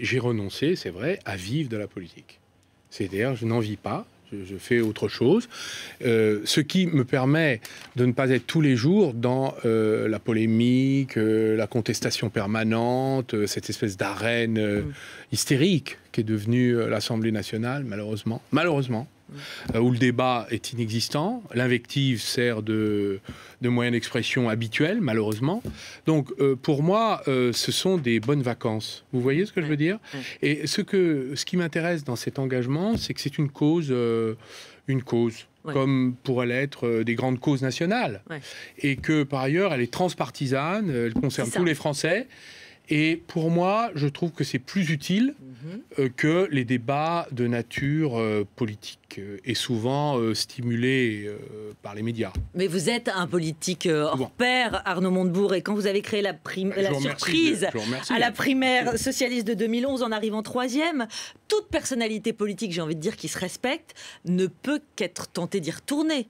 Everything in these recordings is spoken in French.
j'ai renoncé, c'est vrai, à vivre de la politique. C'est-à-dire, je n'en vis pas, je, fais autre chose. Euh, ce qui me permet de ne pas être tous les jours dans euh, la polémique, euh, la contestation permanente, cette espèce d'arène mm. hystérique qui est devenue l'Assemblée nationale, malheureusement. Malheureusement. Euh, où le débat est inexistant. L'invective sert de, de moyen d'expression habituel, malheureusement. Donc, euh, pour moi, euh, ce sont des bonnes vacances. Vous voyez ce que je veux dire Et ce, que, ce qui m'intéresse dans cet engagement, c'est que c'est une cause, une cause. comme pourraient l'être des grandes causes nationales. Et que par ailleurs, elle est transpartisane, elle concerne tous les Français. Et pour moi, je trouve que c'est plus utile mhm. euh, que les débats de nature euh, politique euh, et souvent stimulés par les médias. Mais vous êtes un politique hors pair, Arnaud Montebourg, et quand vous avez créé la, surprise à la hein. primaire socialiste de 2011 en arrivant troisième, toute personnalité politique, j'ai envie de dire, qui se respecte, ne peut qu'être tentée d'y retourner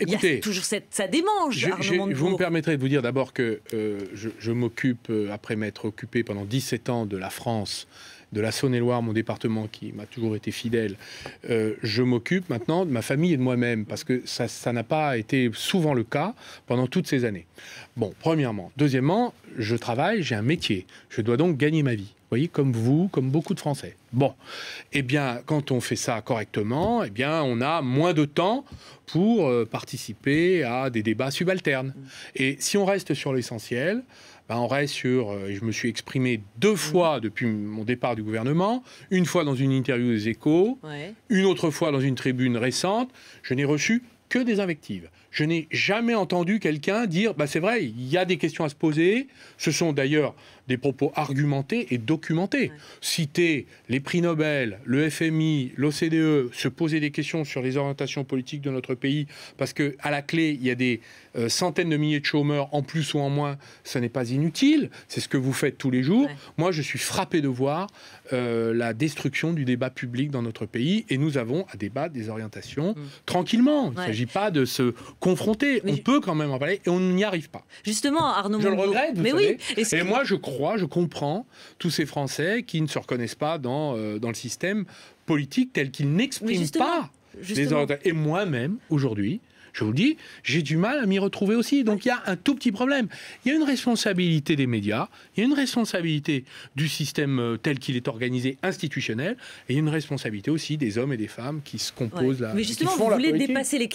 écoutez, bah, il y a toujours cette, ça démange. vous me permettrez de vous dire d'abord que euh, je, m'occupe, euh, après m'être occupé pendant 17 ans de la France, de la Saône-et-Loire, mon département qui m'a toujours été fidèle, euh, je m'occupe maintenant de ma famille et de moi-même, parce que ça n'a pas été souvent le cas pendant toutes ces années. Bon, premièrement. Deuxièmement, je travaille, j'ai un métier, je dois donc gagner ma vie voyez, comme vous, comme beaucoup de Français. Bon, eh bien, quand on fait ça correctement, eh bien, on a moins de temps pour euh, participer à des débats subalternes. Mm. Et si on reste sur l'essentiel, ben on reste sur, euh, je me suis exprimé deux mm. fois depuis mon départ du gouvernement, une fois dans une interview des échos, une autre fois dans une tribune récente, je n'ai reçu que des invectives. Je n'ai jamais entendu quelqu'un dire, bah, c'est vrai, il y a des questions à se poser, ce sont d'ailleurs des propos argumentés et documentés. Citer les prix Nobel, le FMI, l'OCDE, se poser des questions sur les orientations politiques de notre pays, parce que à la clé, il y a des euh, centaines de milliers de chômeurs en plus ou en moins, ce n'est pas inutile. C'est ce que vous faites tous les jours. Moi, je suis frappé de voir euh, la destruction du débat public dans notre pays, et nous avons à débattre des orientations mm. tranquillement. Il ne s'agit pas de se confronter. on peut quand même en parler, et on n'y arrive pas. Justement, Arnaud. Je le regrette. mais oui. Et, et moi, je crois je comprends tous ces Français qui ne se reconnaissent pas dans, euh, le système politique tel qu'il n'exprime pas les ordres. Et moi-même, aujourd'hui, je vous dis, j'ai du mal à m'y retrouver aussi. Donc il y a un tout petit problème. Il y a une responsabilité des médias, il y a une responsabilité du système euh, tel qu'il est organisé, institutionnel, et il y a une responsabilité aussi des hommes et des femmes qui se composent là. Mais justement, vous voulez dépasser les